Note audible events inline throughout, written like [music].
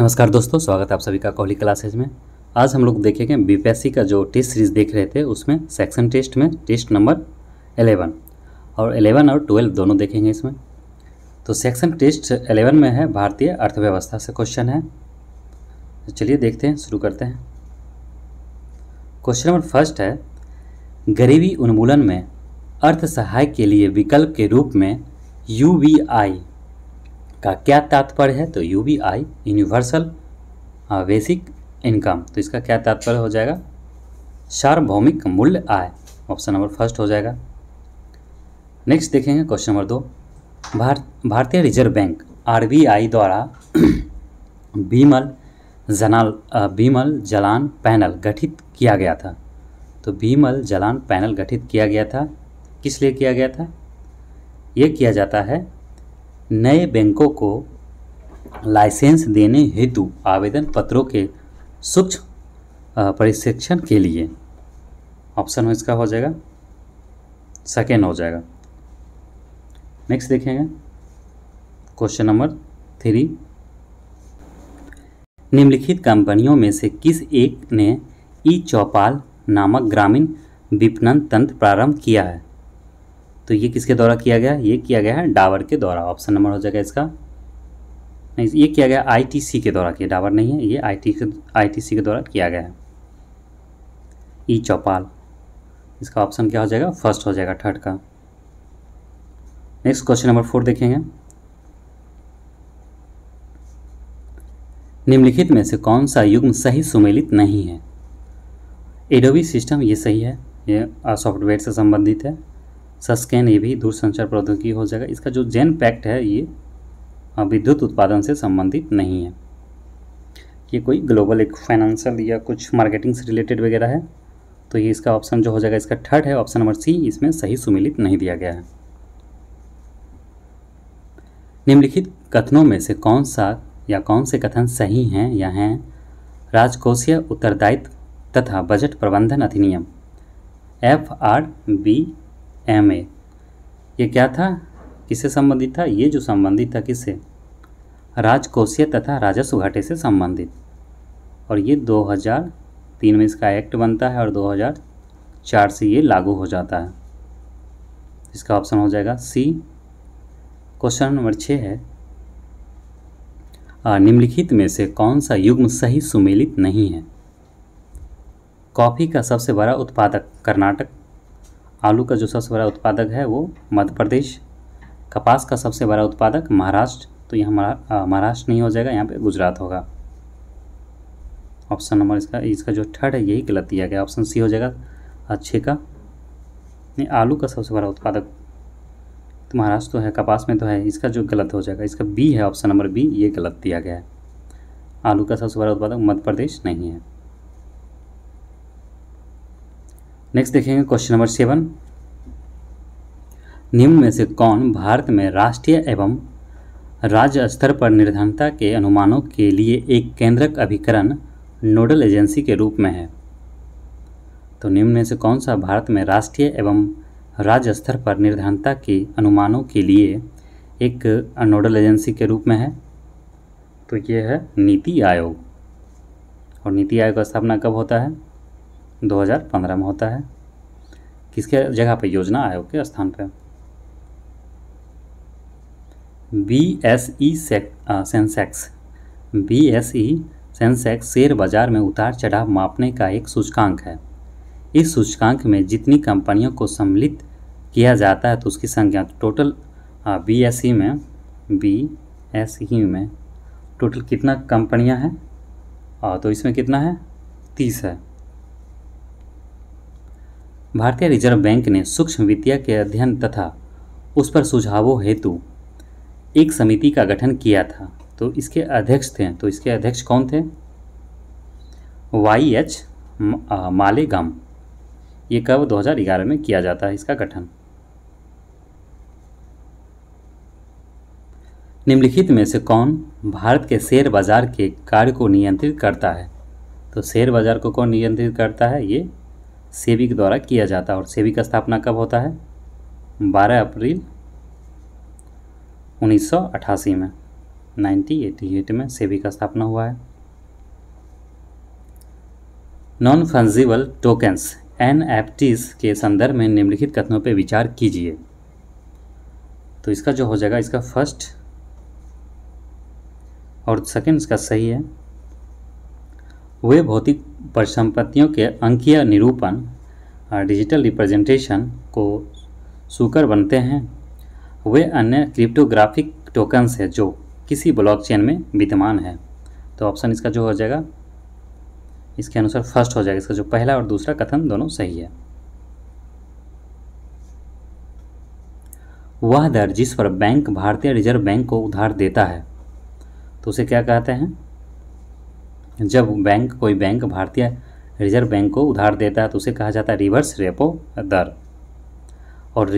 नमस्कार दोस्तों स्वागत है आप सभी का कोहली क्लासेज में आज हम लोग देखेंगे बीपीएससी का जो टेस्ट सीरीज देख रहे थे उसमें सेक्शन टेस्ट में टेस्ट नंबर 11 और 11 और 12 दोनों देखेंगे इसमें तो सेक्शन टेस्ट 11 में है भारतीय अर्थव्यवस्था से क्वेश्चन है तो चलिए देखते हैं शुरू करते हैं क्वेश्चन नंबर फर्स्ट है गरीबी उन्मूलन में अर्थ सहाय के लिए विकल्प के रूप में यू का क्या तात्पर्य है तो U B I universal basic income तो इसका क्या तात्पर्य हो जाएगा सार्वभौमिक मूल्य आय ऑप्शन नंबर फर्स्ट हो जाएगा नेक्स्ट देखेंगे क्वेश्चन नंबर दो भार भारतीय रिजर्व बैंक आरबीआई द्वारा [clears throat] बीमल जनाल बीमल जलान पैनल गठित किया गया था तो बीमल जलान पैनल गठित किया गया था किस लिए किया गया था ये किया जाता है नए बैंकों को लाइसेंस देने हेतु आवेदन पत्रों के सूक्ष्म प्रशिक्षण के लिए ऑप्शन में इसका हो जाएगा सेकेंड हो जाएगा नेक्स्ट देखेंगे क्वेश्चन नंबर थ्री निम्नलिखित कंपनियों में से किस एक ने ई चौपाल नामक ग्रामीण विपणन तंत्र प्रारंभ किया है तो ये किसके द्वारा किया गया ये किया गया है डावर के द्वारा ऑप्शन नंबर हो जाएगा इसका नहीं ये किया गया आईटीसी के द्वारा किया डावर नहीं है ये आई के सी के द्वारा किया गया है ई चौपाल इसका ऑप्शन क्या हो जाएगा फर्स्ट हो जाएगा थर्ड का नेक्स्ट क्वेश्चन नंबर फोर देखेंगे निम्नलिखित में से कौन सा युग्म सही सुमेलित नहीं है एडोबी सिस्टम ये सही है ये सॉफ्टवेयर से संबंधित है सस्कैन ये भी दूरसंचार प्रौद्योगिकी हो जाएगा इसका जो जेन पैक्ट है ये विद्युत उत्पादन से संबंधित नहीं है ये कोई ग्लोबल एक फाइनेंशियल या कुछ मार्केटिंग से रिलेटेड वगैरह है तो ये इसका ऑप्शन जो हो जाएगा इसका थर्ड है ऑप्शन नंबर सी इसमें सही सुमिलित नहीं दिया गया है निम्नलिखित कथनों में से कौन सा या कौन से कथन सही हैं या हैं राजकोषीय उत्तरदायित्व तथा बजट प्रबंधन अधिनियम F R B M A ये क्या था किससे संबंधित था ये जो संबंधित था किससे राजकोषीय तथा राजस्व घाटे से संबंधित और ये 2003 में इसका एक्ट बनता है और 2004 से ये लागू हो जाता है इसका ऑप्शन हो जाएगा सी क्वेश्चन नंबर छः है निम्नलिखित में से कौन सा युग्म सही सुमेलित नहीं है कॉफ़ी का सबसे बड़ा उत्पादक कर्नाटक आलू का जो सबसे बड़ा उत्पादक है वो मध्य प्रदेश कपास का सबसे बड़ा उत्पादक महाराष्ट्र तो यहाँ महाराष्ट्र नहीं हो जाएगा यहाँ पे गुजरात होगा ऑप्शन नंबर इसका इसका जो थर्ड है यही गलत दिया गया ऑप्शन सी हो जाएगा अच्छे का नहीं आलू का सबसे बड़ा उत्पादक तो महाराष्ट्र तो है कपास में तो है इसका जो गलत हो जाएगा इसका बी है ऑप्शन नंबर बी ये गलत दिया गया है आलू का सबसे बड़ा उत्पादक मध्य प्रदेश नहीं है नेक्स्ट देखेंगे क्वेश्चन नंबर सेवन निम्न में से कौन भारत में राष्ट्रीय एवं राज्य स्तर पर निर्धनता के अनुमानों के लिए एक केंद्रक अभिकरण नोडल एजेंसी के रूप में है तो निम्न में से कौन सा भारत में राष्ट्रीय एवं राज्य स्तर पर निर्धनता के अनुमानों के लिए एक नोडल एजेंसी के रूप में है तो ये है नीति आयोग और नीति आयोग का स्थापना कब होता है 2015 में होता है किसके जगह पर योजना आयोग के स्थान पर B S E Sensex B S E Sensex share बाजार में उतार चढ़ाव मापने का एक सूचकांक है इस सूचकांक में जितनी कंपनियों को सम्मिलित किया जाता है तो उसकी संख्या टोटल बी एस ई में बी एस ई में टोटल कितना कंपनियां हैं और तो इसमें कितना है तीस है भारतीय रिजर्व बैंक ने सूक्ष्म वित्तीय के अध्ययन तथा उस पर सुझावों हेतु एक समिति का गठन किया था तो इसके अध्यक्ष थे तो इसके अध्यक्ष कौन थे वाई एच मालेगाम ये कब 2011 में किया जाता है इसका गठन निम्नलिखित में से कौन भारत के शेयर बाजार के कार्य को नियंत्रित करता है तो शेयर बाजार को कौन नियंत्रित करता है ये सेबी के द्वारा किया जाता है और सेबी का स्थापना कब होता है 12 अप्रैल 1988 में 1988 में सेबी का स्थापना हुआ है नॉन फंजिबल टोकन्स एन के संदर्भ में निम्नलिखित कथनों पर विचार कीजिए तो इसका जो हो जाएगा इसका फर्स्ट और सेकंड इसका सही है वे भौतिक परिसंपत्तियों के अंकीय निरूपण डिजिटल रिप्रेजेंटेशन को सुकर बनते हैं वे अन्य क्रिप्टोग्राफिक टोकन्स हैं जो किसी ब्लॉकचेन में विद्यमान है तो ऑप्शन इसका जो हो जाएगा इसके अनुसार फर्स्ट हो जाएगा इसका जो पहला और दूसरा कथन दोनों सही है वह दर जिस पर बैंक भारतीय रिजर्व बैंक को उधार देता है तो उसे क्या कहते हैं जब बैंक कोई बैंक भारतीय रिजर्व बैंक को उधार देता है तो उसे कहा जाता है रिवर्स रेपो दर और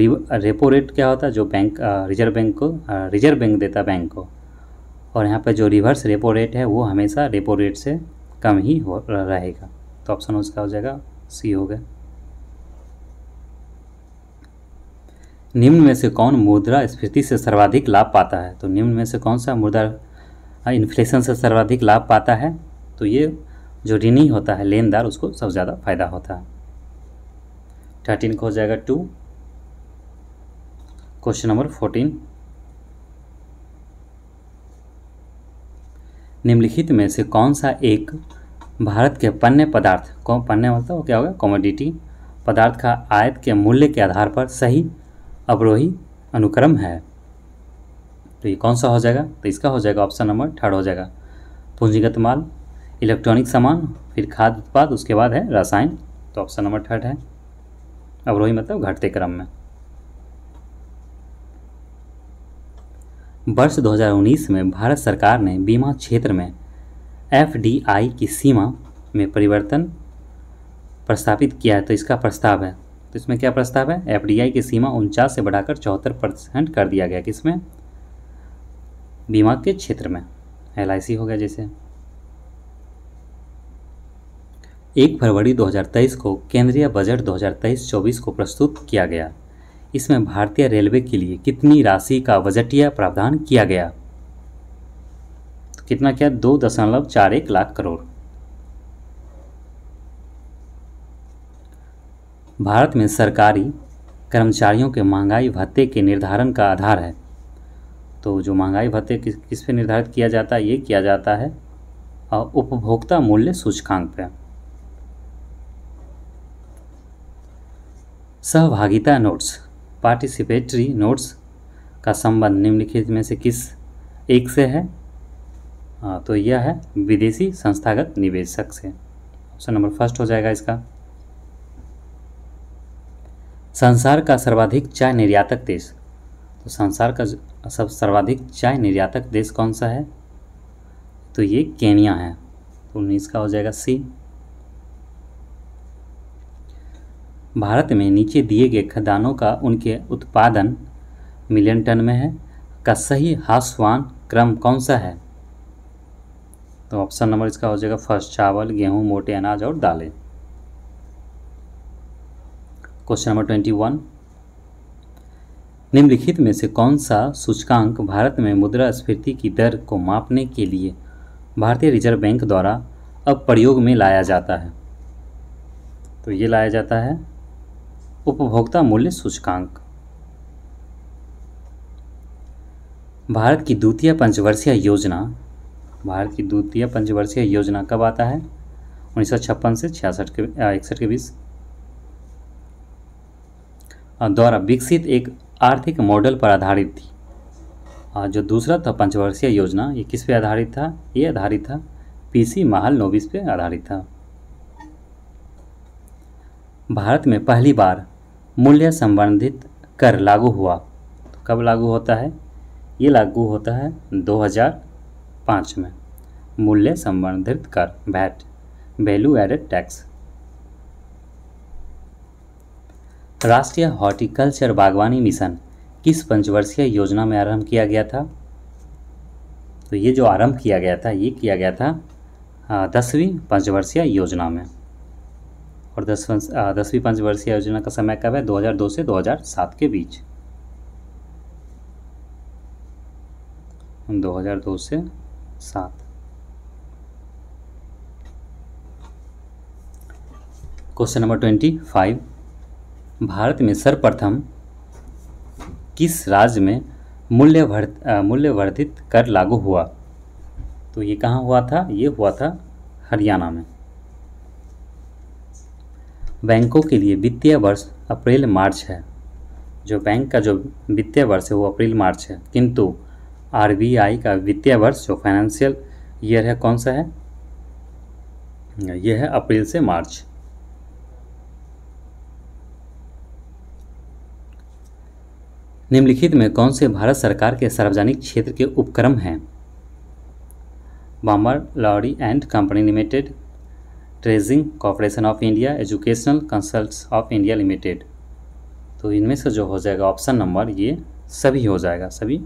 रेपो रेट क्या होता है जो बैंक रिजर्व बैंक को रिजर्व बैंक देता बैंक को और यहाँ पर जो रिवर्स रेपो रेट है वो हमेशा रेपो रेट से कम ही हो रहेगा तो ऑप्शन उसका हो जाएगा सी हो गया निम्न में से कौन मुद्रा स्फीति से सर्वाधिक लाभ पाता है तो निम्न में से कौन सा मुद्रा इन्फ्लेशन से सर्वाधिक लाभ पाता है तो ये जो ऋणी होता है लेनदार उसको सबसे ज़्यादा फायदा होता है थर्टीन को हो जाएगा टू क्वेश्चन नंबर फोर्टीन निम्नलिखित में से कौन सा एक भारत के पन्ने पदार्थ कौन पन्ने मतलब वो क्या होगा कॉमोडिटी पदार्थ का आयत के मूल्य के आधार पर सही अवरोही अनुक्रम है तो ये कौन सा हो जाएगा तो इसका हो जाएगा ऑप्शन नंबर थर्ड हो जाएगा पूंजीगत माल इलेक्ट्रॉनिक सामान फिर खाद्य उत्पाद उसके बाद है रसायन तो ऑप्शन नंबर थर्ड है अवरोही मतलब घटते क्रम में वर्ष 2019 में भारत सरकार ने बीमा क्षेत्र में एफ की सीमा में परिवर्तन प्रस्तावित किया है तो इसका प्रस्ताव है तो इसमें क्या प्रस्ताव है एफ की सीमा उनचास से बढ़ाकर चौहत्तर परसेंट कर दिया गया किसमें बीमा के क्षेत्र में एल हो गया जैसे एक फरवरी 2023 को केंद्रीय बजट 2023-24 को प्रस्तुत किया गया इसमें भारतीय रेलवे के लिए कितनी राशि का बजटीय प्रावधान किया गया तो कितना क्या दो दशमलव चार एक लाख करोड़ भारत में सरकारी कर्मचारियों के महंगाई भत्ते के निर्धारण का आधार है तो जो महंगाई भत्ते किस किस पे निर्धारित किया जाता है ये किया जाता है उपभोक्ता मूल्य सूचकांक पर सहभागिता नोट्स पार्टिसिपेटरी नोट्स का संबंध निम्नलिखित में से किस एक से है आ, तो यह है विदेशी संस्थागत निवेशक से ऑप्शन नंबर फर्स्ट हो जाएगा इसका संसार का सर्वाधिक चाय निर्यातक देश तो संसार का सब सर्वाधिक चाय निर्यातक देश कौन सा है तो ये केनिया है तो उन्नीस का हो जाएगा सी भारत में नीचे दिए गए खदानों का उनके उत्पादन मिलियन टन में है का सही हासवान क्रम कौन सा है तो ऑप्शन नंबर इसका हो जाएगा फर्स्ट चावल गेहूं मोटे अनाज और दालें क्वेश्चन नंबर ट्वेंटी वन निम्नलिखित में से कौन सा सूचकांक भारत में मुद्रास्फीति की दर को मापने के लिए भारतीय रिजर्व बैंक द्वारा अब प्रयोग में लाया जाता है तो ये लाया जाता है उपभोक्ता मूल्य सूचकांक भारत की द्वितीय पंचवर्षीय योजना भारत की द्वितीय पंचवर्षीय योजना कब आता है उन्नीस से छियासठ के इकसठ के बीच द्वारा विकसित एक आर्थिक मॉडल पर आधारित थी जो दूसरा था पंचवर्षीय योजना ये किस पे आधारित था ये आधारित था पीसी महाल नोबिस पे आधारित था भारत में पहली बार मूल्य संबंधित कर लागू हुआ तो कब लागू होता है ये लागू होता है 2005 में मूल्य संबंधित कर वैट वैल्यू एडेड टैक्स राष्ट्रीय हॉर्टिकल्चर बागवानी मिशन किस पंचवर्षीय योजना में आरंभ किया गया था तो ये जो आरंभ किया गया था ये किया गया था दसवीं पंचवर्षीय योजना में और दसवीं दसवीं पंचवर्षीय योजना का समय कब है 2002 से 2007 के बीच 2002 से 7 क्वेश्चन नंबर 25 भारत में सर्वप्रथम किस राज्य में मूल्य वर्ध मूल्यवर्धित कर लागू हुआ तो ये कहाँ हुआ था ये हुआ था हरियाणा में बैंकों के लिए वित्तीय वर्ष अप्रैल मार्च है जो बैंक का जो वित्तीय वर्ष है वो अप्रैल मार्च है किंतु आर का वित्तीय वर्ष जो फाइनेंशियल ईयर है कौन सा है यह है अप्रैल से मार्च निम्नलिखित में कौन से भारत सरकार के सार्वजनिक क्षेत्र के उपक्रम हैं Balmer Lawrie and company limited dredging corporation of India educational consult of India limited तो इनमें से जो हो जाएगा ऑप्शन नंबर ये सभी हो जाएगा सभी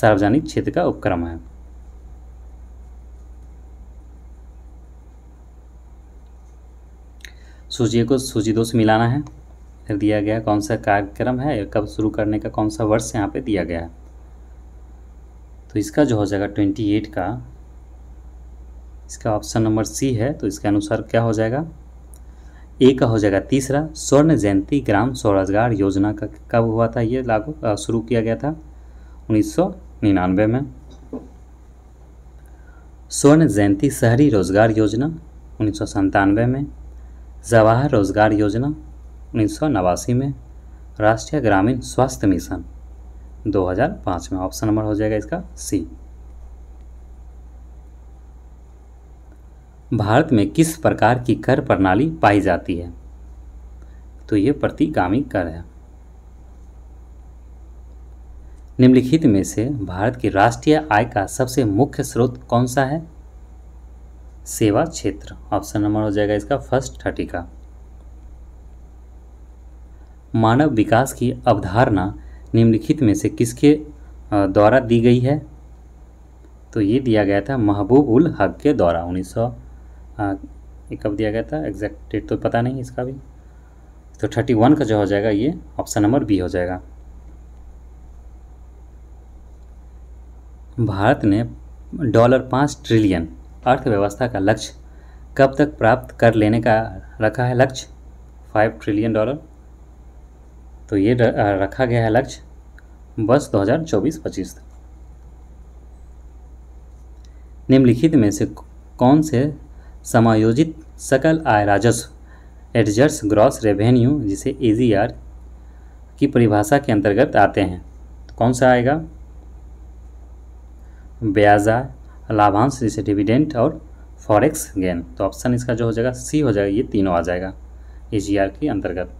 सार्वजनिक क्षेत्र का उपक्रम है सूची को सूची दो से मिलाना है दिया गया कौन सा कार्यक्रम है कब शुरू करने का कौन सा वर्ष यहाँ पे दिया गया है तो इसका जो हो जाएगा ट्वेंटी एट का इसका ऑप्शन नंबर सी है तो इसके अनुसार क्या हो जाएगा ए का हो जाएगा तीसरा स्वर्ण जयंती ग्राम स्वरोजगार योजना का कब हुआ था ये लागू शुरू किया गया था उन्नीस में स्वर्ण जयंती शहरी रोजगार योजना उन्नीस में जवाहर रोजगार योजना उन्नीस में राष्ट्रीय ग्रामीण स्वास्थ्य मिशन 2005 में ऑप्शन नंबर हो जाएगा इसका सी भारत में किस प्रकार की कर प्रणाली पाई जाती है तो ये प्रतिगामी कर है निम्नलिखित में से भारत की राष्ट्रीय आय का सबसे मुख्य स्रोत कौन सा है सेवा क्षेत्र ऑप्शन नंबर हो जाएगा इसका फर्स्ट थर्टी का मानव विकास की अवधारणा निम्नलिखित में से किसके द्वारा दी गई है तो ये दिया गया था महबूब उल हक के द्वारा उन्नीस हाँ ये कब दिया गया था एग्जैक्ट डेट तो पता नहीं इसका भी तो थर्टी वन का जो हो जाएगा ये ऑप्शन नंबर बी हो जाएगा भारत ने डॉलर पाँच ट्रिलियन अर्थव्यवस्था का लक्ष्य कब तक प्राप्त कर लेने का रखा है लक्ष्य फाइव ट्रिलियन डॉलर तो ये रखा गया है लक्ष्य हजार 2024-25 तक निम्नलिखित में से कौन से समायोजित सकल आय राजस्व एडजर्स ग्रॉस रेवेन्यू जिसे ए की परिभाषा के अंतर्गत आते हैं तो कौन सा आएगा ब्याज आय लाभांश जिसे डिविडेंट और फॉरेक्स गेन तो ऑप्शन इसका जो हो जाएगा सी हो जाएगा ये तीनों आ जाएगा ए के अंतर्गत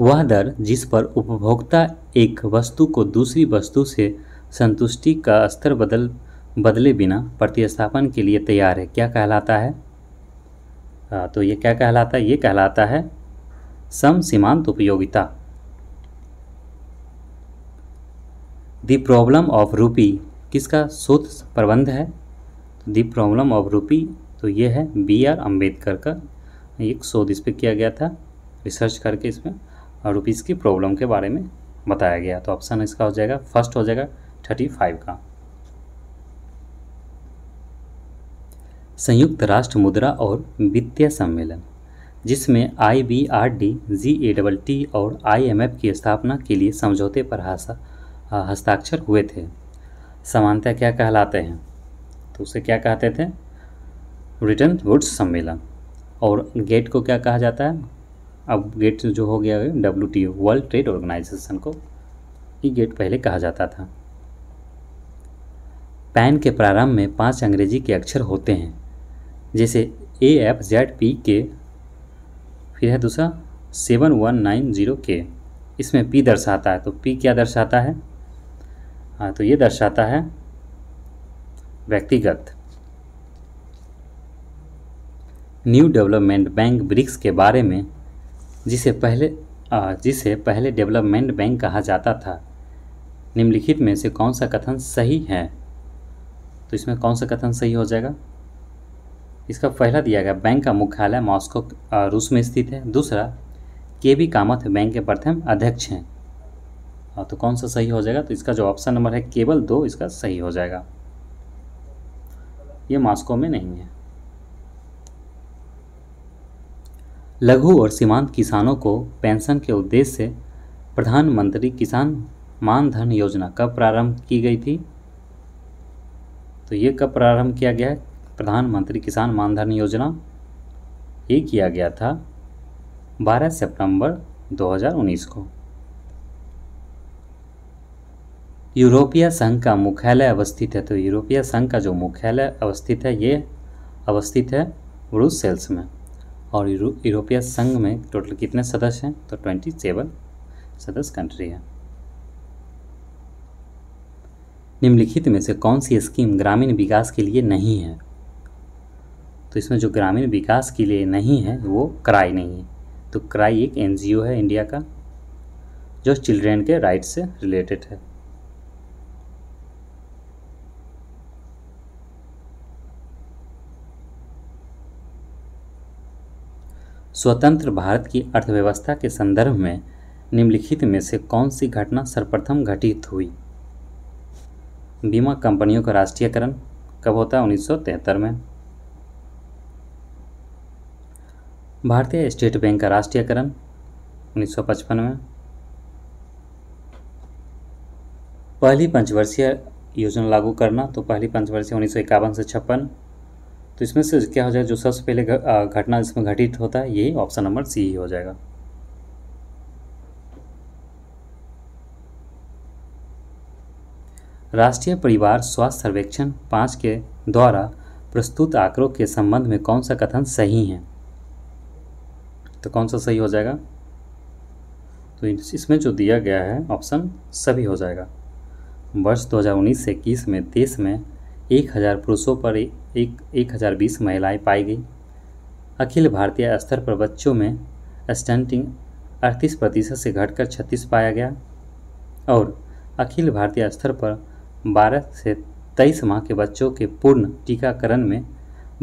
वह दर जिस पर उपभोक्ता एक वस्तु को दूसरी वस्तु से संतुष्टि का स्तर बदल बदले बिना प्रतिस्थापन के लिए तैयार है क्या कहलाता है आ, तो ये क्या कहलाता है ये कहलाता है सम सीमांत उपयोगिता दी प्रॉब्लम ऑफ रूपी किसका शोध प्रबंध है द प्रॉब्लम ऑफ रूपी तो ये है बी आर अम्बेडकर का एक शोध इस पर किया गया था रिसर्च करके इसमें रुपीज़ की प्रॉब्लम के बारे में बताया गया तो ऑप्शन इसका हो जाएगा फर्स्ट हो जाएगा थर्टी फाइव का संयुक्त राष्ट्र मुद्रा और वित्तीय सम्मेलन जिसमें I B R D G A double T और आई एम एफ की स्थापना के लिए समझौते पर हस्ताक्षर हुए थे समानता क्या कहलाते हैं तो उसे क्या कहते थे रिटर्न वुड्स सम्मेलन और गेट को क्या कहा जाता है अब गेट जो हो गया है W T world trade organization को ये गेट पहले कहा जाता था पैन के प्रारंभ में पांच अंग्रेजी के अक्षर होते हैं जैसे ए एफ जेड पी के फिर है दूसरा सेवन वन नाइन जीरो के इसमें पी दर्शाता है तो पी क्या दर्शाता है हाँ तो ये दर्शाता है व्यक्तिगत न्यू डेवलपमेंट बैंक ब्रिक्स के बारे में जिसे पहले जिसे पहले डेवलपमेंट बैंक कहा जाता था निम्नलिखित में से कौन सा कथन सही है तो इसमें कौन सा कथन सही हो जाएगा इसका पहला दिया गया बैंक का मुख्यालय मॉस्को रूस में स्थित है दूसरा के बी कामत बैंक के प्रथम अध्यक्ष हैं हाँ तो कौन सा सही हो जाएगा तो इसका जो ऑप्शन नंबर है केवल दो इसका सही हो जाएगा ये मॉस्को में नहीं है लघु और सीमांत किसानों को पेंशन के उद्देश्य से प्रधानमंत्री किसान मानधन योजना कब प्रारंभ की गई थी तो ये कब प्रारंभ किया गया है प्रधानमंत्री किसान मानधन योजना ये किया गया था 12 सितंबर 2019 को यूरोपीय संघ का मुख्यालय अवस्थित है तो यूरोपीय संघ का जो मुख्यालय अवस्थित है ये अवस्थित है ब्रुसेल्स में और यूरोपीय संघ में टोटल कितने सदस्य हैं तो ट्वेंटी सेवन सदस्य कंट्री हैं निम्नलिखित में से कौन सी स्कीम ग्रामीण विकास के लिए नहीं है तो इसमें जो ग्रामीण विकास के लिए नहीं है वो क्राई नहीं है तो क्राई एक एनजीओ है इंडिया का जो चिल्ड्रेन के राइट्स से रिलेटेड है स्वतंत्र भारत की अर्थव्यवस्था के संदर्भ में निम्नलिखित में से कौन सी घटना सर्वप्रथम घटित हुई बीमा कंपनियों का राष्ट्रीयकरण कब होता है उन्नीस में भारतीय स्टेट बैंक का राष्ट्रीयकरण 1955 में पहली पंचवर्षीय योजना लागू करना तो पहली पंचवर्षीय उन्नीस से छप्पन तो इसमें से क्या हो जाए जो सबसे पहले घटना जिसमें घटित होता है यही ऑप्शन नंबर सी ही हो जाएगा राष्ट्रीय परिवार स्वास्थ्य सर्वेक्षण पाँच के द्वारा प्रस्तुत आंकड़ों के संबंध में कौन सा कथन सही है तो कौन सा सही हो जाएगा तो इसमें जो दिया गया है ऑप्शन सभी हो जाएगा वर्ष 2019 से इक्कीस में देश में एक हज़ार पुरुषों पर एक एक हज़ार बीस महिलाएँ पाई गई अखिल भारतीय स्तर पर बच्चों में स्टंटिंग अड़तीस प्रतिशत से घटकर छत्तीस पाया गया और अखिल भारतीय स्तर पर बारह से तेईस माह के बच्चों के पूर्ण टीकाकरण में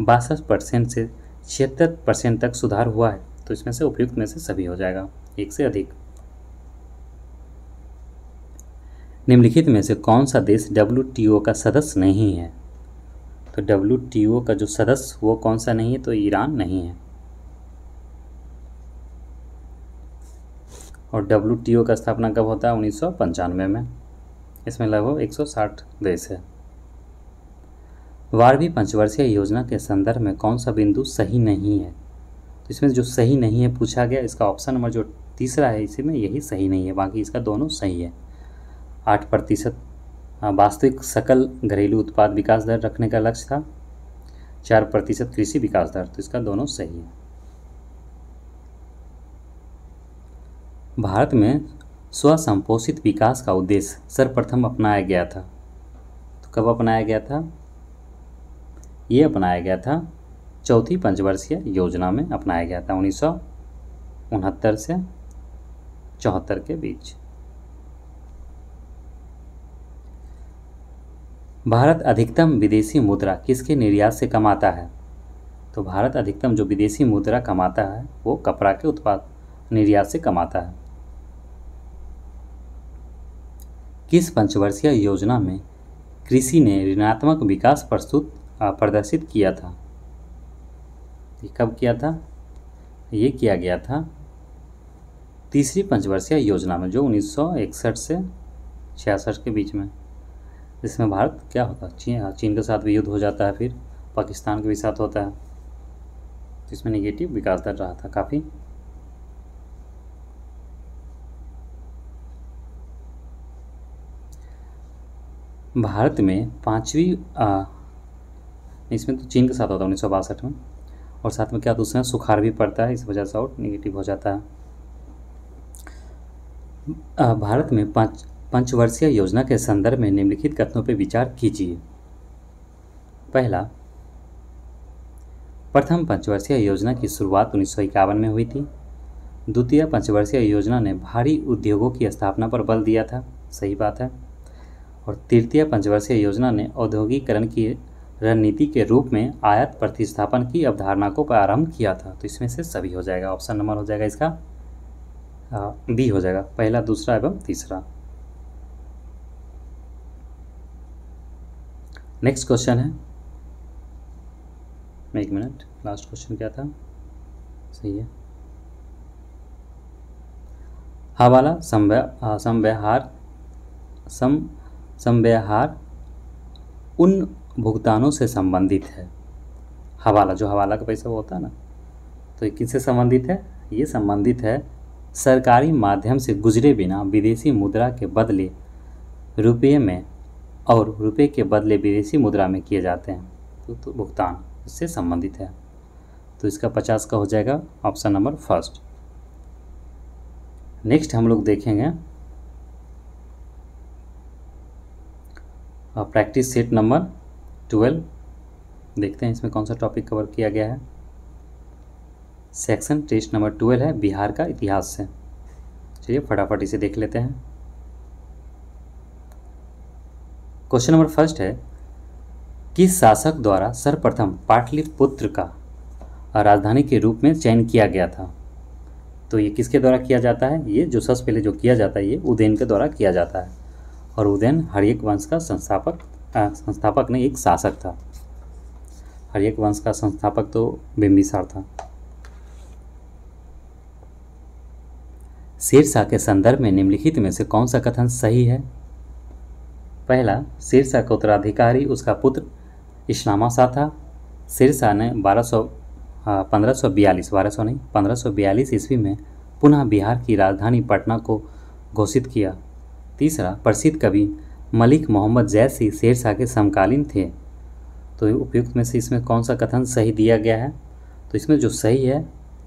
बासठ परसेंट से छिहत्तर परसेंट तक सुधार हुआ है तो इसमें से उपयुक्त में से सभी हो जाएगा एक से अधिक निम्नलिखित में से कौन सा देश डब्ल्यू का सदस्य नहीं है तो डब्ल्यू का जो सदस्य वो कौन सा नहीं है तो ईरान नहीं है और डब्ल्यू का स्थापना कब होता है उन्नीस में इसमें लगभग 160 देश है बारहवीं पंचवर्षीय योजना के संदर्भ में कौन सा बिंदु सही नहीं है तो इसमें जो सही नहीं है पूछा गया इसका ऑप्शन नंबर जो तीसरा है इसी में यही सही नहीं है बाकी इसका दोनों सही है आठ प्रतिशत हाँ, वास्तविक सकल घरेलू उत्पाद विकास दर रखने का लक्ष्य था चार प्रतिशत कृषि विकास दर तो इसका दोनों सही है भारत में स्वसंपोषित विकास का उद्देश्य सर्वप्रथम अपनाया गया था तो कब अपनाया गया था ये अपनाया गया था चौथी पंचवर्षीय योजना में अपनाया गया था उन्नीस से चौहत्तर के बीच भारत अधिकतम विदेशी मुद्रा किसके निर्यात से कमाता है तो भारत अधिकतम जो विदेशी मुद्रा कमाता है वो कपड़ा के उत्पाद निर्यात से कमाता है किस पंचवर्षीय योजना में कृषि ने ऋणात्मक विकास प्रस्तुत प्रदर्शित किया था ये कब किया था ये किया गया था तीसरी पंचवर्षीय योजना में जो 1961 से छियासठ के बीच में इसमें भारत क्या होता चीन हाँ, चीन के साथ भी युद्ध हो जाता है फिर पाकिस्तान के भी साथ होता है तो इसमें निगेटिव विकास दर रहा था काफ़ी भारत में पाँचवीं इसमें तो चीन के साथ होता है उन्नीस में और साथ में क्या दूसरा सुखार भी पड़ता है इस वजह से आउट निगेटिव हो जाता है भारत में पाँच पंचवर्षीय योजना के संदर्भ में निम्नलिखित कथनों पर विचार कीजिए पहला प्रथम पंचवर्षीय योजना की शुरुआत उन्नीस में हुई थी द्वितीय पंचवर्षीय योजना ने भारी उद्योगों की स्थापना पर बल दिया था सही बात है और तृतीय पंचवर्षीय योजना ने औद्योगिकरण की रणनीति के रूप में आयात प्रतिस्थापन की अवधारणा को प्रारंभ किया था तो इसमें से सभी हो जाएगा ऑप्शन नंबर हो जाएगा इसका बी हो जाएगा पहला दूसरा एवं तीसरा नेक्स्ट क्वेश्चन है मैं एक मिनट लास्ट क्वेश्चन क्या था सही है हवाला संव्या संव्यहार सम संव्यहार उन भुगतानों से संबंधित है हवाला जो हवाला का पैसा होता है ना तो ये किससे संबंधित है ये संबंधित है सरकारी माध्यम से गुजरे बिना विदेशी मुद्रा के बदले रुपये में और रुपये के बदले विदेशी मुद्रा में किए जाते हैं तो, तो भुगतान इससे संबंधित है तो इसका पचास का हो जाएगा ऑप्शन नंबर फर्स्ट नेक्स्ट हम लोग देखेंगे प्रैक्टिस सेट नंबर ट्वेल्व देखते हैं इसमें कौन सा टॉपिक कवर किया गया है सेक्शन टेस्ट नंबर ट्वेल्व है बिहार का इतिहास से चलिए फटाफट इसे देख लेते हैं क्वेश्चन नंबर फर्स्ट है किस शासक द्वारा सर्वप्रथम पाटलिपुत्र का राजधानी के रूप में चयन किया गया था तो ये किसके द्वारा किया जाता है ये जो सबसे पहले जो किया जाता है ये उदयन के द्वारा किया जाता है और उदयन हरियक वंश का संस्थापक आ, संस्थापक नहीं एक शासक था हरियक वंश का संस्थापक तो बिम्बिसार था शेरशाह के संदर्भ में निम्नलिखित में से कौन सा कथन सही है पहला सिरसा का उत्तराधिकारी उसका पुत्र शाह था सिरसा ने बारह सौ हाँ, पंद्रह सौ बयालीस बारह सौ नहीं पंद्रह सौ बयालीस ईस्वी में पुनः बिहार की राजधानी पटना को घोषित किया तीसरा प्रसिद्ध कवि मलिक मोहम्मद जैसी शेरशाह के समकालीन थे तो उपयुक्त में से इसमें कौन सा कथन सही दिया गया है तो इसमें जो सही है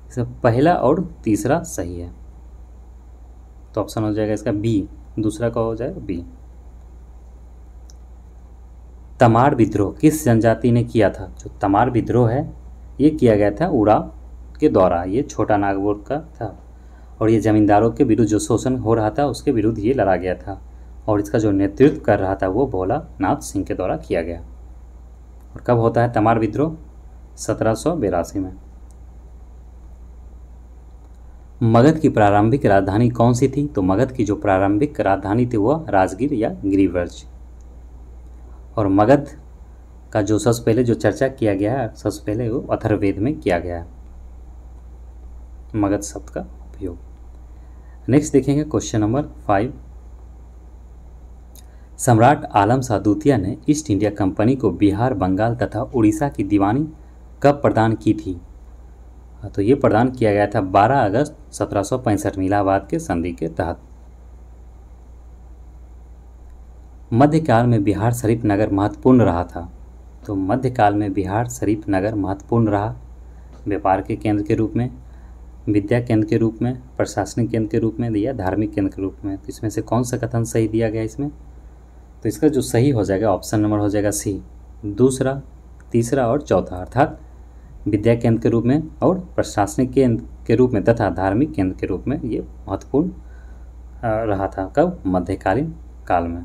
इसमें पहला और तीसरा सही है तो ऑप्शन हो जाएगा इसका बी दूसरा का हो जाएगा बी तमाड़ विद्रोह किस जनजाति ने किया था जो तमाड़ विद्रोह है ये किया गया था उड़ा के द्वारा ये छोटा नागपुर का था और ये ज़मींदारों के विरुद्ध जो शोषण हो रहा था उसके विरुद्ध ये लड़ा गया था और इसका जो नेतृत्व कर रहा था वो भोला नाथ सिंह के द्वारा किया गया और कब होता है तमाड़ विद्रोह सत्रह में मगध की प्रारंभिक राजधानी कौन सी थी तो मगध की जो प्रारंभिक राजधानी थी वह राजगीर या गिरिवर्ज और मगध का जो सबसे पहले जो चर्चा किया गया है सबसे पहले वो अथर्वेद में किया गया है मगध शब्द का उपयोग नेक्स्ट देखेंगे क्वेश्चन नंबर फाइव सम्राट आलम शाह द्वितीय ने ईस्ट इंडिया कंपनी को बिहार बंगाल तथा उड़ीसा की दीवानी कब प्रदान की थी हाँ, तो ये प्रदान किया गया था 12 अगस्त सौ में इलाहाबाद के संधि के तहत मध्यकाल में बिहार शरीफ नगर महत्वपूर्ण रहा था तो मध्यकाल में बिहार शरीफ नगर महत्वपूर्ण रहा व्यापार के केंद्र के रूप में विद्या केंद्र के रूप में प्रशासनिक केंद्र के रूप में दिया धार्मिक केंद्र के रूप में तो इसमें से कौन सा कथन सही दिया गया इसमें तो इसका जो सही हो जाएगा ऑप्शन नंबर हो जाएगा सी दूसरा तीसरा और चौथा अर्थात विद्या केंद्र के रूप में और प्रशासनिक केंद्र के रूप में तथा धार्मिक केंद्र के रूप में ये महत्वपूर्ण रहा था कब मध्यकालीन काल में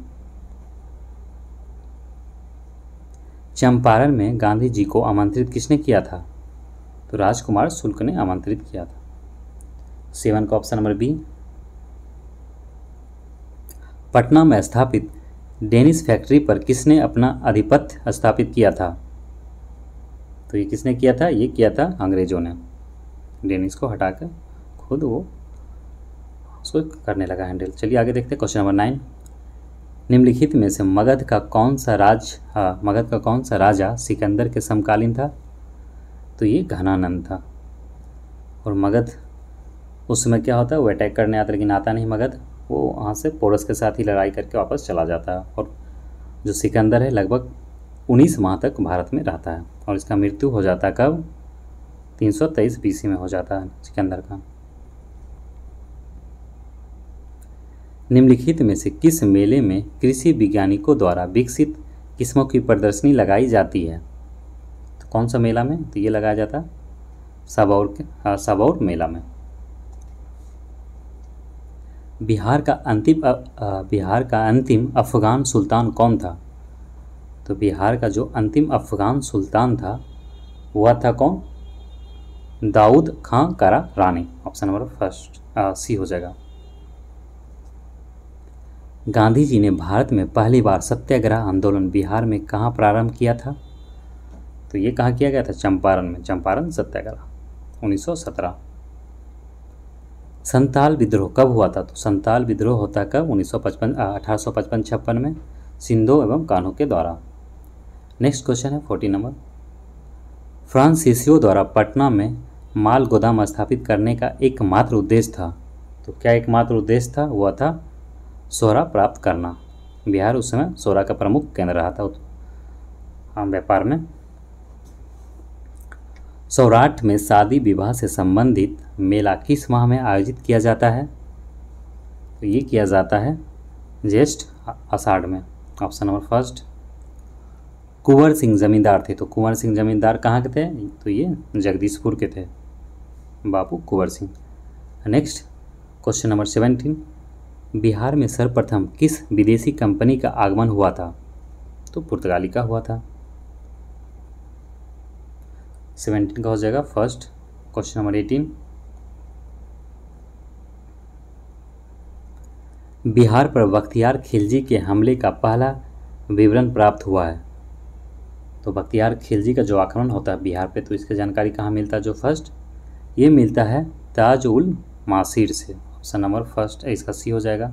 चंपारण में गांधी जी को आमंत्रित किसने किया था तो राजकुमार शुल्क ने आमंत्रित किया था सेवन का ऑप्शन नंबर बी पटना में स्थापित डेनिस फैक्ट्री पर किसने अपना आधिपत्य स्थापित किया था तो ये किसने किया था ये किया था अंग्रेजों ने डेनिस को हटाकर खुद वो उसको करने लगा हैंडल चलिए आगे देखते हैं क्वेश्चन नंबर नाइन निम्नलिखित में से मगध का कौन सा राज हाँ, मगध का कौन सा राजा सिकंदर के समकालीन था तो ये घनानंद था और मगध उस समय क्या होता है वो अटैक करने आता लेकिन आता नहीं मगध वो वहाँ से पोरस के साथ ही लड़ाई करके वापस चला जाता है और जो सिकंदर है लगभग उन्नीस माह तक भारत में रहता है और इसका मृत्यु हो जाता है कब 323 बीसी में हो जाता है सिकंदर का निम्नलिखित में से किस मेले में कृषि वैज्ञानिकों द्वारा विकसित किस्मों की प्रदर्शनी लगाई जाती है तो कौन सा मेला में तो ये लगाया जाता है सबौर के हाँ, सबौर मेला में बिहार का अंतिम बिहार का अंतिम अफ़गान सुल्तान कौन था तो बिहार का जो अंतिम अफ़गान सुल्तान था वह था कौन दाऊद खां करा रानी ऑप्शन नंबर फर्स्ट सी हो जाएगा गांधी जी ने भारत में पहली बार सत्याग्रह आंदोलन बिहार में कहाँ प्रारंभ किया था तो ये कहाँ किया गया था चंपारण में चंपारण सत्याग्रह 1917 संताल विद्रोह कब हुआ था तो संताल विद्रोह होता कब 1955 पचपन छप्पन में सिंधु एवं कानों के द्वारा नेक्स्ट क्वेश्चन है फोर्टी नंबर फ्रांसीसियो द्वारा पटना में माल गोदाम स्थापित करने का एकमात्र उद्देश्य था तो क्या एकमात्र उद्देश्य था वह था सोहरा प्राप्त करना बिहार उस समय सोहरा का प्रमुख केंद्र रहा था हाँ, व्यापार में सौराठ में शादी विवाह से संबंधित मेला किस माह में आयोजित किया जाता है तो ये किया जाता है ज्येष्ठ आषाढ़ में option number first Kunwar Singh जमींदार थे तो कुंवर सिंह जमींदार कहाँ के थे तो ये जगदीशपुर के थे Babu Kunwar Singh next question number seventeen Bihar में सर्वप्रथम किस विदेशी कंपनी का आगमन हुआ था तो पुर्तगाली का हुआ था सेवेंटीन का हो जाएगा first question number eighteen Bihar पर बख्तियार खिलजी के हमले का पहला विवरण प्राप्त हुआ है तो बख्तियार खिलजी का जो आक्रमण होता है बिहार पे तो इसकी जानकारी कहाँ मिलता है जो फर्स्ट ये मिलता है ताज उल मासिर से ऑप्शन नंबर फर्स्ट इसका सी हो जाएगा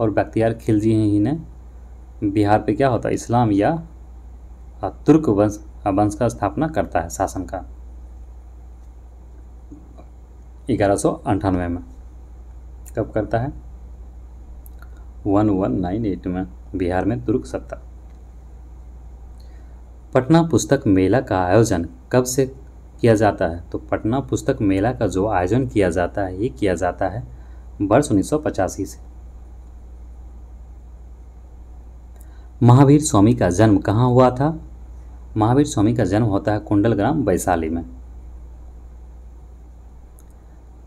और बख्तियार खिलजी ही ने बिहार पे क्या होता है इस्लाम या तुर्क वंश वंश का स्थापना करता है शासन का ग्यारह सौ अंठानवे में कब करता है वन वन नाइन एट में बिहार में तुर्क सत्ता पटना पुस्तक मेला का आयोजन कब से किया जाता है तो पटना पुस्तक मेला का जो आयोजन किया जाता है ये किया जाता है वर्ष उन्नीस से महावीर स्वामी का जन्म कहाँ हुआ था महावीर स्वामी का जन्म होता है कुंडल ग्राम वैशाली में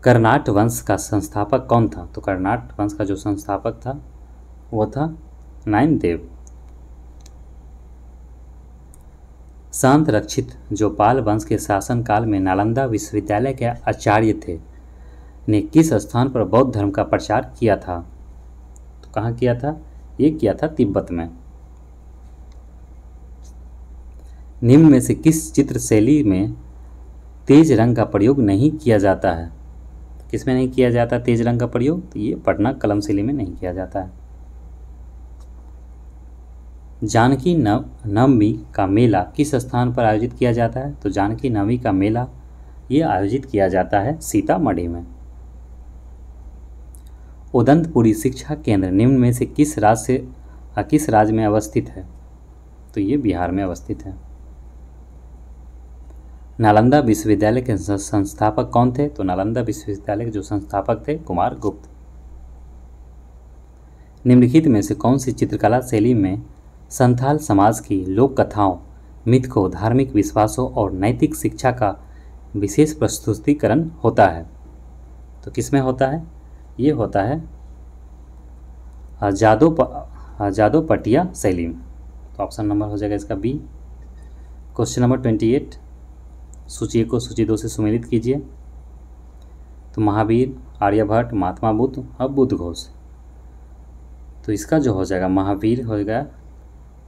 कर्नाट वंश का संस्थापक कौन था तो कर्नाट वंश का जो संस्थापक था वो था नाइन देव संत रक्षित जो पाल वंश के शासनकाल में नालंदा विश्वविद्यालय के आचार्य थे ने किस स्थान पर बौद्ध धर्म का प्रचार किया था तो कहाँ किया था ये किया था तिब्बत में निम्न में से किस चित्र शैली में तेज रंग का प्रयोग नहीं किया जाता है किसमें नहीं किया जाता तेज रंग का प्रयोग तो ये पटना कलम शैली में नहीं किया जाता है जानकी नव नवमी का मेला किस स्थान पर आयोजित किया जाता है तो जानकी नवमी का मेला ये आयोजित किया जाता है सीतामढ़ी में उदंतपुरी शिक्षा केंद्र निम्न में से किस राज्य से किस राज्य में अवस्थित है तो ये बिहार में अवस्थित है नालंदा विश्वविद्यालय के संस्थापक कौन थे तो नालंदा विश्वविद्यालय के जो संस्थापक थे कुमार गुप्त निम्नलिखित में से कौन सी चित्रकला शैली में संथाल समाज की लोक कथाओं मिथकों को धार्मिक विश्वासों और नैतिक शिक्षा का विशेष प्रस्तुतिकरण होता है तो किस में होता है ये होता है जादो प, जादो पटिया शैली में तो ऑप्शन नंबर हो जाएगा इसका B question number twenty eight सूची को सूची दो से सुमेलित कीजिए तो महावीर आर्यभट्ट महात्मा बुद्ध और बुद्ध घोष तो इसका जो हो जाएगा महावीर होगा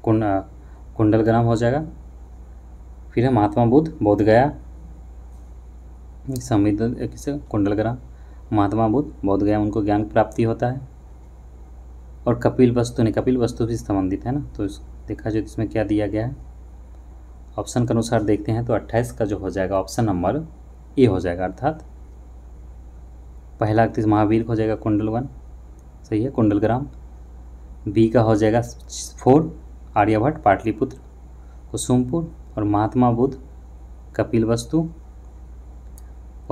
कुंड कुंडल ग्राम हो जाएगा फिर है महात्मा बुद्ध बोध गया संविधान किसे कुंडल ग्राम महात्मा बुद्ध बोध गया उनको ज्ञान प्राप्ति होता है और कपिल वस्तु ने कपिल वस्तु भी संबंधित है ना तो इस देखा जो तो इसमें क्या दिया गया है ऑप्शन के अनुसार देखते हैं तो अट्ठाईस का जो हो जाएगा ऑप्शन नंबर ए हो जाएगा अर्थात पहला तीस महावीर हो जाएगा कुंडल वन सही है कुंडल ग्राम बी का हो जाएगा फोर आर्यभट्ट पाटलिपुत्र कुसुमपुर और महात्मा बुद्ध कपिल वस्तु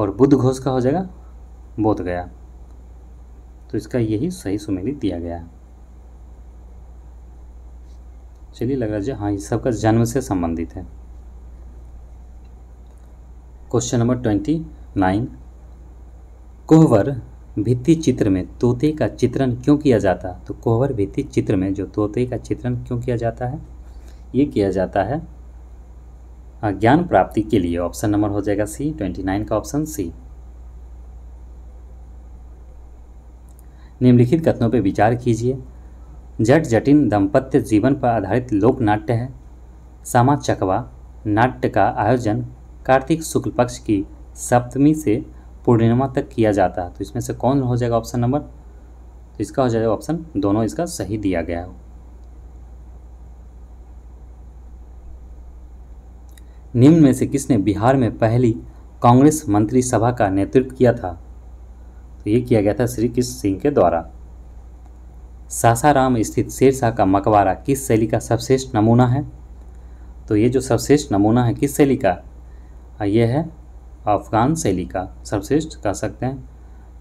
और बुद्ध घोष का हो जाएगा बोध गया तो इसका यही सही सुमेलित दिया गया चलिए लग रहा है हाँ ये सबका जन्म से संबंधित है क्वेश्चन नंबर ट्वेंटी नाइन कोहवर भित्ति चित्र में तोते का चित्रण क्यों किया जाता है तो कोहबर भित्ति चित्र में जो तोते का चित्रण क्यों किया जाता है ये किया जाता है ज्ञान प्राप्ति के लिए ऑप्शन नंबर हो जाएगा सी ट्वेंटी नाइन का ऑप्शन सी निम्नलिखित कथनों पर विचार कीजिए जट जटिन दंपत्य जीवन पर आधारित लोक नाट्य है सामा चकवा नाट्य का आयोजन कार्तिक शुक्ल पक्ष की सप्तमी से पूर्णिमा तक किया जाता है तो इसमें से कौन हो जाएगा ऑप्शन नंबर तो इसका हो जाएगा ऑप्शन दोनों इसका सही दिया गया हो निम्न में से किसने बिहार में पहली कांग्रेस मंत्री सभा का नेतृत्व किया था तो ये किया गया था श्री कृष्ण सिंह के द्वारा सासाराम स्थित शेरशाह का मकबरा किस शैली का सर्वश्रेष्ठ नमूना है तो ये जो सर्वश्रेष्ठ नमूना है किस शैली का ये है अफगान शैली का सर्वश्रेष्ठ कह सकते हैं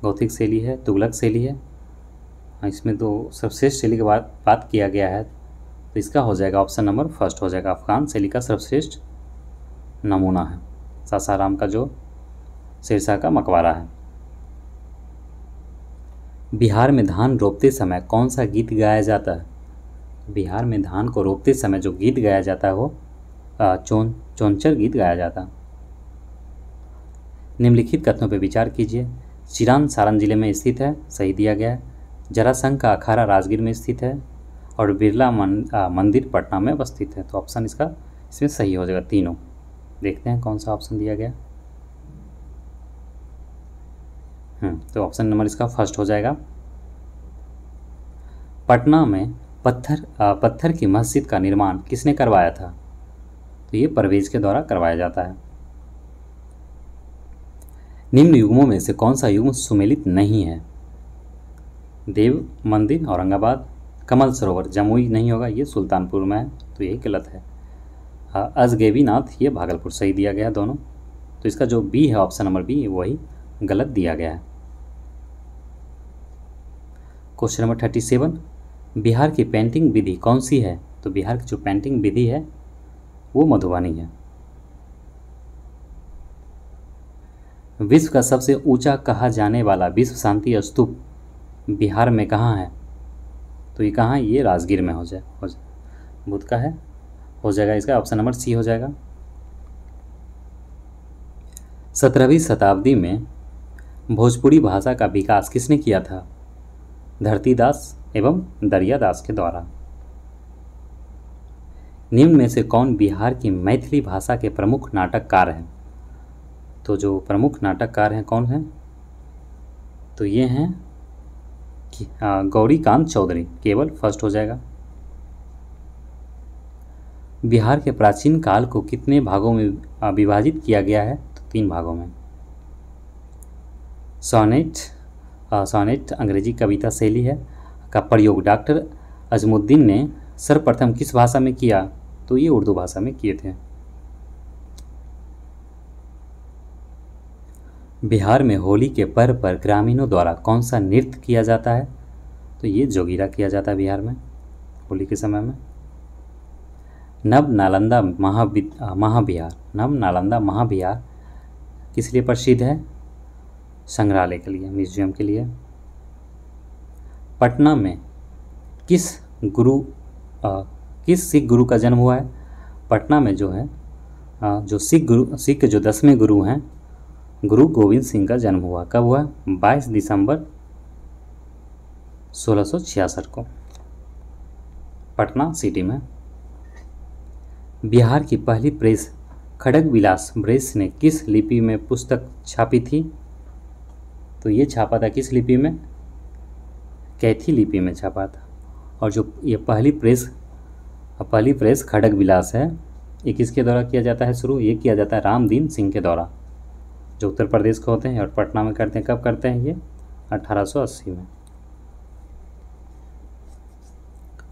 गौथिक शैली है तुगलक शैली है हाँ, इसमें दो तो सर्वश्रेष्ठ शैली के बात बात किया गया है तो इसका हो जाएगा ऑप्शन नंबर फर्स्ट हो जाएगा अफगान शैली का सर्वश्रेष्ठ नमूना है सासाराम का जो सिरसा का मकबरा है बिहार में धान रोपते समय कौन सा गीत गाया जाता है बिहार में धान को रोपते समय जो गीत गाया जाता है वो चौन चौनचर गीत गाया जाता है निम्नलिखित कथनों पर विचार कीजिए चिरान सारण जिले में स्थित है सही दिया गया है जरासंघ का अखाड़ा राजगीर में स्थित है और बिरला मंदिर पटना में अवस्थित है तो ऑप्शन इसका इसमें सही हो जाएगा तीनों देखते हैं कौन सा ऑप्शन दिया गया हम्म, तो ऑप्शन नंबर इसका फर्स्ट हो जाएगा पटना में पत्थर आ, पत्थर की मस्जिद का निर्माण किसने करवाया था तो ये परवेज के द्वारा करवाया जाता है निम्न युग्मों में से कौन सा युग्म सुमेलित नहीं है देव मंदिर औरंगाबाद कमल सरोवर जमुई नहीं होगा ये सुल्तानपुर में है तो यही गलत है हाँ, अजगेवीनाथ ये भागलपुर सही दिया गया दोनों तो इसका जो बी है ऑप्शन नंबर बी वही गलत दिया गया है question number thirty seven Bihar की पेंटिंग विधि कौन सी है तो बिहार की जो पेंटिंग विधि है वो मधुबानी है विश्व का सबसे ऊंचा कहा जाने वाला विश्व शांति स्तूप बिहार में कहाँ है तो ये कहाँ ये राजगीर में हो जाए हो जाए बुद्ध का है हो जाएगा इसका ऑप्शन नंबर सी हो जाएगा सत्रहवीं शताब्दी में भोजपुरी भाषा का विकास किसने किया था धरतीदास एवं दरियादास के द्वारा निम्न में से कौन बिहार की मैथिली भाषा के प्रमुख नाटककार हैं तो जो प्रमुख नाटककार हैं कौन हैं तो ये हैं गौरीकांत चौधरी केवल फर्स्ट हो जाएगा बिहार के प्राचीन काल को कितने भागों में विभाजित किया गया है तो तीन भागों में सोनेट सोनेट अंग्रेजी कविता शैली है का प्रयोग डॉक्टर अजमुद्दीन ने सर्वप्रथम किस भाषा में किया तो ये उर्दू भाषा में किए थे बिहार में होली के पर्व पर ग्रामीणों द्वारा कौन सा नृत्य किया जाता है तो ये जोगीरा किया जाता है बिहार में होली के समय में नव नालंदा महाविद महाविहार नव नालंदा महाविहार किस लिए प्रसिद्ध है संग्रहालय के लिए म्यूजियम के लिए पटना में किस गुरु आ, किस सिख गुरु का जन्म हुआ है पटना में जो है आ, जो सिख गुरु सिख जो दसवें गुरु हैं गुरु गोविंद सिंह का जन्म हुआ कब हुआ 22 दिसंबर सोलह को पटना सिटी में बिहार की पहली प्रेस खड़ग विलास ब्रेस ने किस लिपि में पुस्तक छापी थी तो ये छापा था किस लिपि में कैथी लिपि में छापा था और जो ये पहली प्रेस पहली प्रेस खड़ग विलास है ये किसके द्वारा किया जाता है शुरू ये किया जाता है रामदीन सिंह के द्वारा जो उत्तर प्रदेश के होते हैं और पटना में करते हैं कब करते हैं ये 1880 में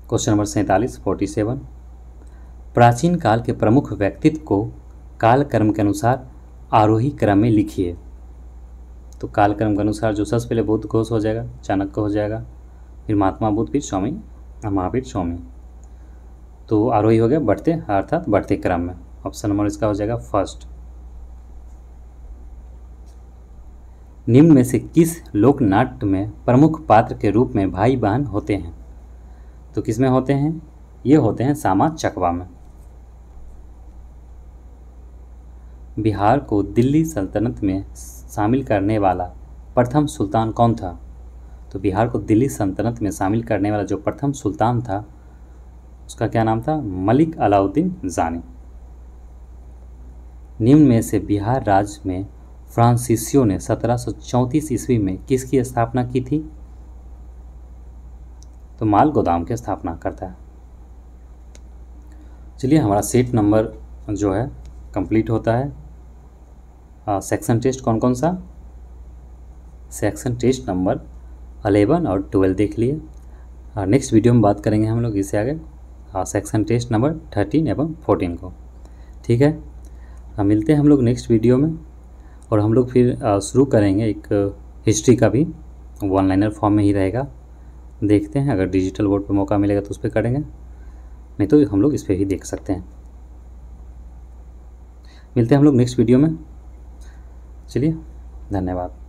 क्वेश्चन नंबर सैंतालीस फोर्टी सेवन प्राचीन काल के प्रमुख व्यक्तित्व को काल कर्म के अनुसार आरोही क्रम में लिखिए तो काल कर्म के अनुसार जो सबसे पहले बुद्ध घोष हो जाएगा चाणक्य हो जाएगा फिर महात्मा बुद्ध फिर स्वामी महावीर स्वामी तो आरोही हो गया बढ़ते अर्थात बढ़ते क्रम में ऑप्शन नंबर इसका हो जाएगा फर्स्ट निम्न में से किस लोकनाट्य में प्रमुख पात्र के रूप में भाई बहन होते हैं तो किस में होते हैं ये होते हैं सामा चकवा में बिहार को दिल्ली सल्तनत में शामिल करने वाला प्रथम सुल्तान कौन था तो बिहार को दिल्ली सल्तनत में शामिल करने वाला जो प्रथम सुल्तान था उसका क्या नाम था मलिक अलाउद्दीन जानी निम्न में से बिहार राज्य में फ्रांसिसियो ने चौंतीस ईस्वी में किसकी स्थापना की थी तो माल गोदाम की स्थापना करता है चलिए हमारा सेट नंबर जो है कंप्लीट होता है सेक्शन टेस्ट कौन कौन सा सेक्शन टेस्ट नंबर अलेवन और ट्वेल्व देख लिए नेक्स्ट वीडियो में बात करेंगे हम लोग इससे आगे सेक्शन टेस्ट नंबर थर्टीन एवं फोर्टीन को ठीक है आ, मिलते हैं हम लोग नेक्स्ट वीडियो में और हम लोग फिर शुरू करेंगे एक हिस्ट्री का भी वन लाइनर फॉर्म में ही रहेगा देखते हैं अगर डिजिटल बोर्ड पर मौका मिलेगा तो उस पर करेंगे नहीं तो हम लोग इस पर ही देख सकते हैं मिलते हैं हम लोग नेक्स्ट वीडियो में चलिए धन्यवाद